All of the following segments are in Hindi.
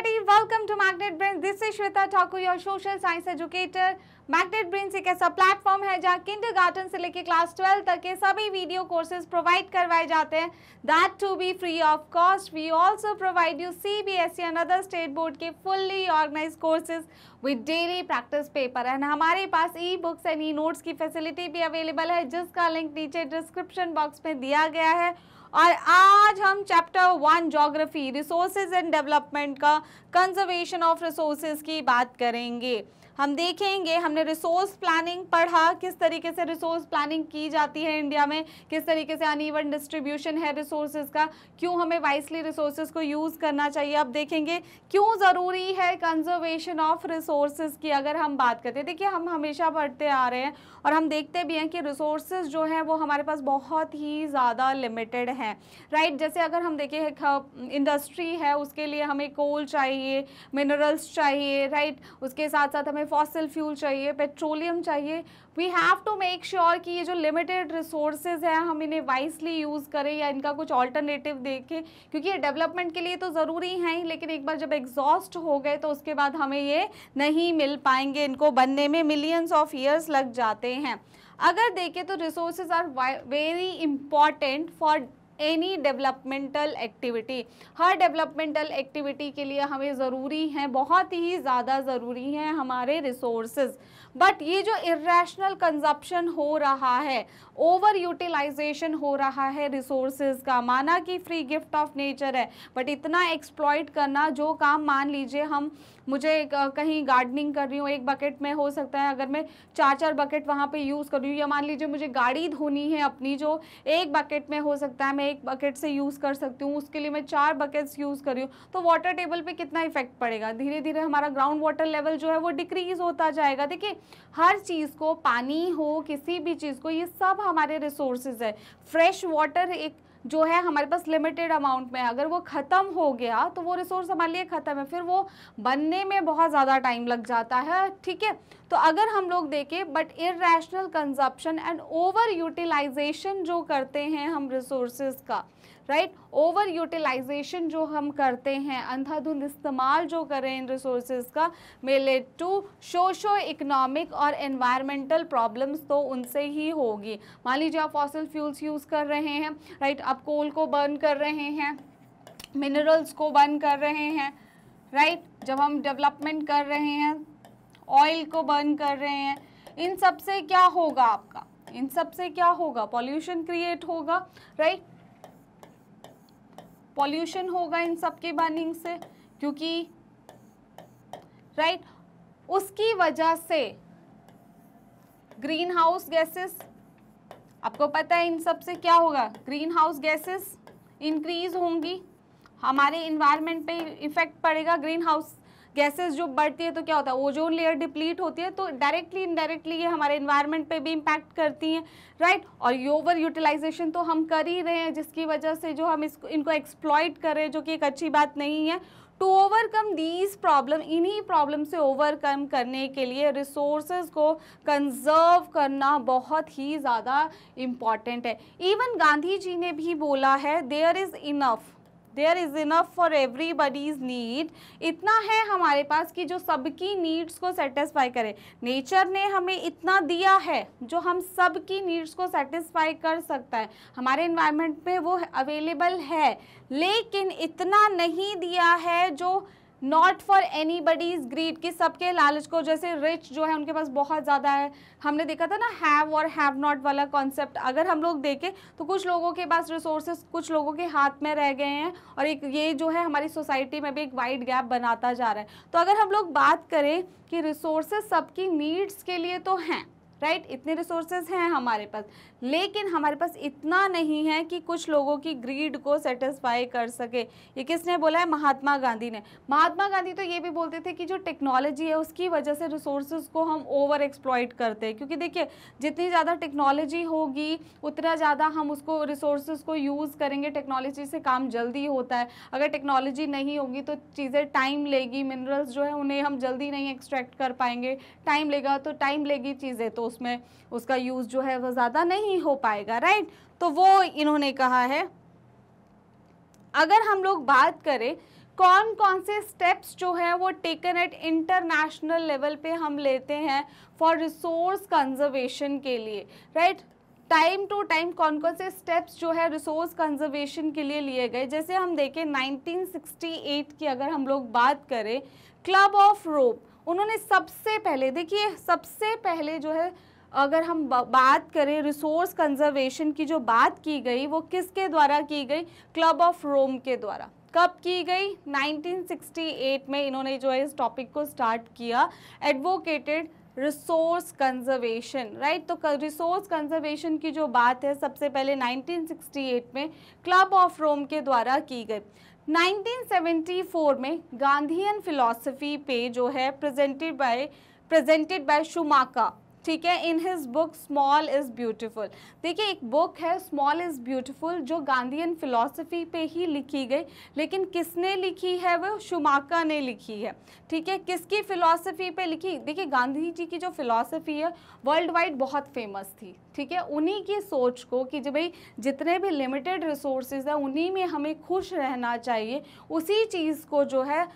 everybody welcome to magnet brains this is shweta thakur your social science educator magnet brains एक ऐसा प्लेटफॉर्म है जहां किंडरगार्टन से लेकर क्लास 12 तक के सभी वीडियो कोर्सेज प्रोवाइड करवाए जाते हैं that to be free of cost we also provide you CBSE and other state board के fully organise courses with daily practice paper and हमारे पास e books and e notes की फैसिलिटी भी अवेलेबल है जिसका लिंक नीचे डिस्क्रिप्शन बॉक्स में दिया गया है और आज हम chapter one geography resources and development का कंजर्वेशन ऑफ रिसोर्सेज की बात करेंगे हम देखेंगे हमने रिसोर्स प्लानिंग पढ़ा किस तरीके से रिसोर्स प्लानिंग की जाती है इंडिया में किस तरीके से अनइवन डिस्ट्रीब्यूशन है रिसोर्सेज का क्यों हमें वाइसली रिसोर्सेज को यूज़ करना चाहिए अब देखेंगे क्यों ज़रूरी है कंजर्वेशन ऑफ रिसोर्सेज की अगर हम बात करते हैं देखिए हम हमेशा पढ़ते आ रहे हैं और हम देखते भी हैं कि रिसोर्सेज जो हैं वो हमारे पास बहुत ही ज़्यादा लिमिटेड हैं राइट जैसे अगर हम देखें इंडस्ट्री है उसके लिए हमें कोल चाहिए मिनरल्स चाहिए राइट उसके साथ साथ हमें फॉसिल फ्यूल चाहिए पेट्रोलियम चाहिए we have to make sure कि ये जो लिमिटेड रिसोर्सेज हैं हम इन्हें वाइसली यूज़ करें या इनका कुछ ऑल्टरनेटिव देखें क्योंकि ये डेवलपमेंट के लिए तो ज़रूरी हैं ही लेकिन एक बार जब एग्जॉस्ट हो गए तो उसके बाद हमें ये नहीं मिल पाएंगे इनको बनने में मिलियंस ऑफ ईयर्स लग जाते हैं अगर देखें तो resources are very important for any developmental activity हर डेवलपमेंटल एक्टिविटी के लिए हमें ज़रूरी हैं बहुत ही ज़्यादा ज़रूरी हैं हमारे रिसोर्सेज बट ये जो इेशनल कंजप्शन हो रहा है ओवर यूटिलाइजेशन हो रहा है रिसोर्सेज का माना कि फ्री गिफ्ट ऑफ नेचर है बट इतना एक्सप्लॉयट करना जो काम मान लीजिए हम मुझे कहीं गार्डनिंग कर रही हूँ एक बकेट में हो सकता है अगर मैं चार चार बकेट वहाँ पे यूज़ कर रही हूँ या मान लीजिए मुझे गाड़ी धोनी है अपनी जो एक बकेट में हो सकता है मैं एक बकेट से यूज़ कर सकती हूँ उसके लिए मैं चार बकेट्स यूज़ कर रही हूँ तो वाटर टेबल पर कितना इफेक्ट पड़ेगा धीरे धीरे हमारा ग्राउंड वाटर लेवल जो है वो डिक्रीज़ होता जाएगा देखिए हर चीज़ को पानी हो किसी भी चीज़ को ये सब हमारे रिसोर्सेज है फ्रेश वाटर एक जो है हमारे पास लिमिटेड अमाउंट में अगर वो ख़त्म हो गया तो वो रिसोर्स हमारे लिए ख़त्म है फिर वो बनने में बहुत ज़्यादा टाइम लग जाता है ठीक है तो अगर हम लोग देखें but irrational consumption and over utilisation जो करते हैं हम रिसोर्सेज का राइट ओवर यूटिलाइजेशन जो हम करते हैं अंधाधुंध इस्तेमाल जो करें इन रिसोर्सेज का मेले टू सोशो इकोनॉमिक और एनवायरमेंटल प्रॉब्लम्स तो उनसे ही होगी मान लीजिए आप फॉसिल फ्यूल्स यूज़ कर रहे हैं राइट आप कोल को बर्न कर रहे हैं मिनरल्स को बर्न कर रहे हैं राइट जब हम डेवलपमेंट कर रहे हैं ऑयल को बर्न कर रहे हैं इन सब से क्या होगा आपका इन सब से क्या होगा पॉल्यूशन क्रिएट होगा राइट पॉल्यूशन होगा इन सब के बर्निंग से क्योंकि राइट उसकी वजह से ग्रीन हाउस गैसेस आपको पता है इन सब से क्या होगा ग्रीन हाउस गैसेस इंक्रीज होंगी हमारे इन्वायरमेंट पे इफेक्ट पड़ेगा ग्रीन हाउस गैसेस जो बढ़ती है तो क्या होता है ओजोन लेयर डिप्लीट होती है तो डायरेक्टली इनडायरेक्टली ये हमारे इन्वायरमेंट पे भी इम्पैक्ट करती हैं राइट और ये ओवर यूटिलाइजेशन तो हम कर ही रहे हैं जिसकी वजह से जो हम इसको इनको एक्सप्लॉयट करें जो कि एक अच्छी बात नहीं है टू ओवरकम दीज प्रॉब्लम इन्हीं प्रॉब्लम से ओवरकम करने के लिए रिसोर्सेज को कंजर्व करना बहुत ही ज़्यादा इम्पॉर्टेंट है इवन गांधी जी ने भी बोला है there is enough there is enough for everybody's need इतना है हमारे पास कि जो सबकी नीड्स को सेटिस्फाई करे नेचर ने हमें इतना दिया है जो हम सबकी नीड्स को सेटिस्फाई कर सकता है हमारे इन्वायरमेंट में वो अवेलेबल है लेकिन इतना नहीं दिया है जो not for anybody's greed कि सबके लालच को जैसे रिच जो है उनके पास बहुत ज़्यादा है हमने देखा था ना हैव और हैव नॉट वाला कॉन्सेप्ट अगर हम लोग देखें तो कुछ लोगों के पास रिसोर्सेज कुछ लोगों के हाथ में रह गए हैं और एक ये जो है हमारी सोसाइटी में भी एक वाइड गैप बनाता जा रहा है तो अगर हम लोग बात करें कि रिसोर्सेज सबकी नीड्स के लिए तो हैं राइट इतने रिसोर्सेज हैं हमारे पास लेकिन हमारे पास इतना नहीं है कि कुछ लोगों की ग्रीड को सेटिस्फाई कर सके ये किसने बोला है महात्मा गांधी ने महात्मा गांधी तो ये भी बोलते थे कि जो टेक्नोलॉजी है उसकी वजह से रिसोर्सेज को हम ओवर एक्सप्लॉयट करते हैं क्योंकि देखिए जितनी ज़्यादा टेक्नोलॉजी होगी उतना ज़्यादा हम उसको रिसोर्स को यूज़ करेंगे टेक्नोलॉजी से काम जल्दी होता है अगर टेक्नोलॉजी नहीं होगी तो चीज़ें टाइम लेगी मिनरल्स जो है उन्हें हम जल्दी नहीं एक्सट्रैक्ट कर पाएंगे टाइम लेगा तो टाइम लेगी चीज़ें तो उसमें उसका यूज़ जो है वह ज़्यादा नहीं हो पाएगा राइट तो वो इन्होंने कहा है अगर हम लोग बात करें कौन कौन से स्टेप्स जो हैं वो टेकन एट इंटरनेशनल लेवल पे हम लेते हैं फॉर रिसोर्स कंजर्वेशन के लिए राइट टाइम टू टाइम कौन कौन से स्टेप्स जो है रिसोर्स कंजर्वेशन के लिए लिए गए जैसे हम देखें 1968 की अगर हम लोग बात करें क्लब ऑफ रोप उन्होंने सबसे पहले देखिए सबसे पहले जो है अगर हम बात करें रिसोर्स कंजर्वेशन की जो बात की गई वो किसके द्वारा की गई क्लब ऑफ रोम के द्वारा कब की गई 1968 में इन्होंने जो है इस टॉपिक को स्टार्ट किया एडवोकेटेड रिसोर्स कंजर्वेशन राइट तो रिसोर्स कंजर्वेशन की जो बात है सबसे पहले 1968 में क्लब ऑफ रोम के द्वारा की गई 1974 में गांधीयन फिलोसफी पे जो है प्रेजेंटेड बाय प्रेजेंटेड बाय शुमाका ठीक है in his book small is beautiful देखिए एक बुक है स्मॉल इज़ ब्यूटिफुल जो गांधीयन फिलोसफी पे ही लिखी गई लेकिन किसने लिखी है वो शुमाका ने लिखी है ठीक है किसकी फ़िलासफ़ी पे लिखी देखिए गांधी जी की जो फ़िलासफ़ी है वर्ल्ड वाइड बहुत फेमस थी ठीक है उन्हीं की सोच को कि जो भाई जितने भी लिमिटेड रिसोर्सेज हैं उन्हीं में हमें खुश रहना चाहिए उसी चीज़ को जो है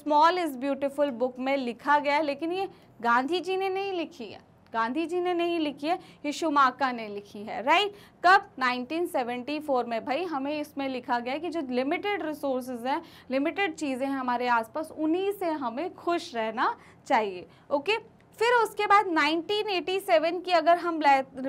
स्मॉल इज़ ब्यूटिफुल बुक में लिखा गया है लेकिन ये गांधी जी ने नहीं लिखी है गांधी जी ने नहीं लिखी है ये शुमाका ने लिखी है राइट कब 1974 में भाई हमें इसमें लिखा गया है कि जो लिमिटेड रिसोर्सेज हैं लिमिटेड चीज़ें हैं हमारे आसपास उन्हीं से हमें खुश रहना चाहिए ओके फिर उसके बाद 1987 की अगर हम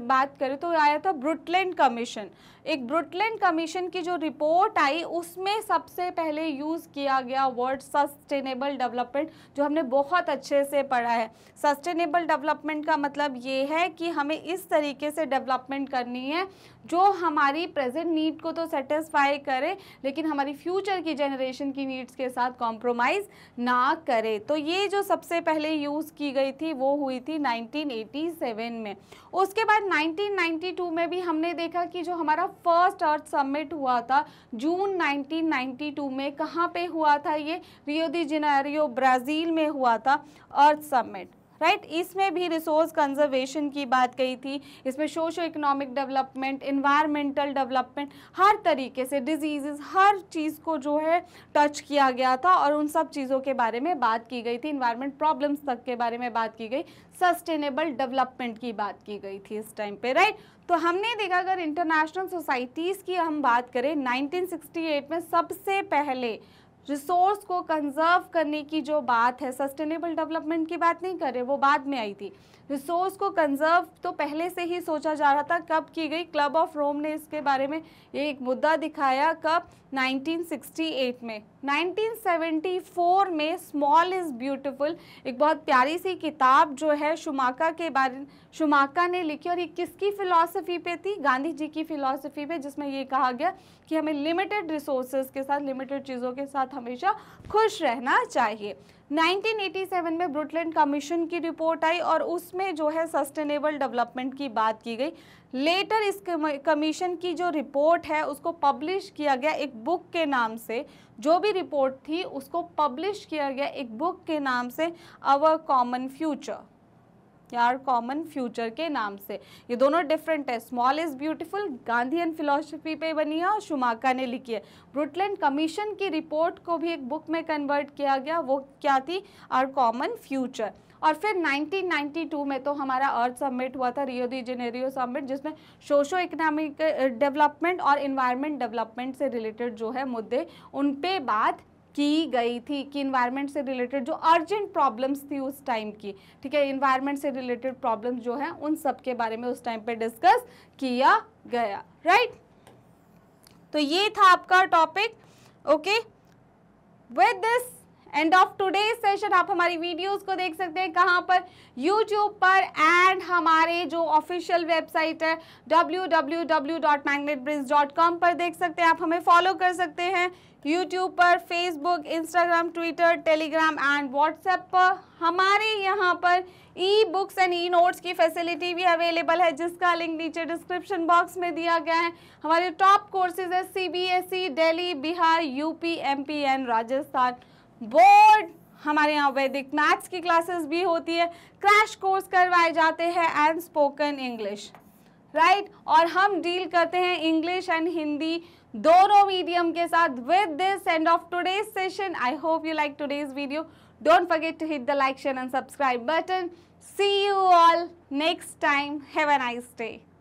बात करें तो आया था ब्रुटलैंड कमीशन एक ब्रुटलैंड कमीशन की जो रिपोर्ट आई उसमें सबसे पहले यूज़ किया गया वर्ड सस्टेनेबल डेवलपमेंट जो हमने बहुत अच्छे से पढ़ा है सस्टेनेबल डेवलपमेंट का मतलब ये है कि हमें इस तरीके से डेवलपमेंट करनी है जो हमारी प्रेजेंट नीड को तो सेटिस्फाई करे लेकिन हमारी फ्यूचर की जनरेशन की नीड्स के साथ कॉम्प्रोमाइज़ ना करे तो ये जो सबसे पहले यूज़ की गई थी वो हुई थी 1987 में उसके बाद 1992 में भी हमने देखा कि जो हमारा फर्स्ट अर्थ समिट हुआ था जून 1992 में कहाँ पे हुआ था ये रियो जिनारियो ब्राज़ील में हुआ था अर्थ समिट राइट इसमें भी रिसोर्स कंजर्वेशन की बात कही थी इसमें socio economic development environmental development हर तरीके से डिजीज़ हर चीज़ को जो है टच किया गया था और उन सब चीज़ों के बारे में बात की गई थी इन्वायरमेंट प्रॉब्लम्स तक के बारे में बात की गई सस्टेनेबल डेवलपमेंट की बात की गई थी इस टाइम पे राइट तो हमने देखा अगर इंटरनेशनल सोसाइटीज़ की हम बात करें 1968 में सबसे पहले रिसोर्स को कंजर्व करने की जो बात है सस्टेनेबल डेवलपमेंट की बात नहीं कर रहे वो बाद में आई थी रिसोर्स को कंजर्व तो पहले से ही सोचा जा रहा था कब की गई क्लब ऑफ रोम ने इसके बारे में ये एक मुद्दा दिखाया कब 1968 में 1974 में स्मॉल इज़ ब्यूटीफुल एक बहुत प्यारी सी किताब जो है शुमाका के बारे शुमाका ने लिखी और ये किसकी फ़िलासफ़ी पे थी गांधी जी की फ़िलासफ़ी पे जिसमें ये कहा गया कि हमें लिमिटेड रिसोर्सेज के साथ लिमिटेड चीज़ों के साथ हमेशा खुश रहना चाहिए 1987 में ब्रुटलैंड कमीशन की रिपोर्ट आई और उसमें जो है सस्टेनेबल डेवलपमेंट की बात की गई लेटर इस कमीशन की जो रिपोर्ट है उसको पब्लिश किया गया एक बुक के नाम से जो भी रिपोर्ट थी उसको पब्लिश किया गया एक बुक के नाम से अवर कॉमन फ्यूचर या आर कॉमन फ्यूचर के नाम से ये दोनों डिफरेंट है small is beautiful Gandhian philosophy पे बनी है और शुमाका ने लिखी है ब्रुटलैंड कमीशन की रिपोर्ट को भी एक बुक में कन्वर्ट किया गया वो क्या थी आर कॉमन फ्यूचर और फिर 1992 में तो हमारा अर्थ समिट हुआ था रियो दी जेनेरियो समिट जिसमें सोशो इकोनॉमिक डेवलपमेंट और इन्वायरमेंट डेवलपमेंट से रिलेटेड जो है मुद्दे उन पे बात की गई थी कि इन्वायरमेंट से रिलेटेड जो अर्जेंट प्रॉब्लम्स थी उस टाइम की ठीक है इन्वायरमेंट से रिलेटेड प्रॉब्लम्स जो हैं उन सब के बारे में उस टाइम पे डिस्कस किया गया राइट तो ये था आपका topic okay with this end of today session आप हमारी वीडियोस को देख सकते हैं कहाँ पर यूट्यूब पर एंड हमारे जो ऑफिशियल वेबसाइट है डब्ल्यू पर देख सकते हैं आप हमें फॉलो कर सकते हैं यूट्यूब पर Facebook Instagram Twitter Telegram and WhatsApp पर हमारे यहाँ पर e books and e notes की फैसिलिटी भी अवेलेबल है जिसका लिंक नीचे डिस्क्रिप्शन बॉक्स में दिया गया है हमारे टॉप कोर्सेज है C B S E Delhi Bihar U P M P and Rajasthan board हमारे यहाँ वैदिक मैथ्स की क्लासेस भी होती है क्रैश कोर्स करवाए जाते हैं एंड स्पोकन इंग्लिश राइट और हम डील करते हैं इंग्लिश एंड हिंदी दोनों मीडियम के साथ with this end of today's session I hope you like today's video don't forget to hit the like share and subscribe button see you all next time have a nice day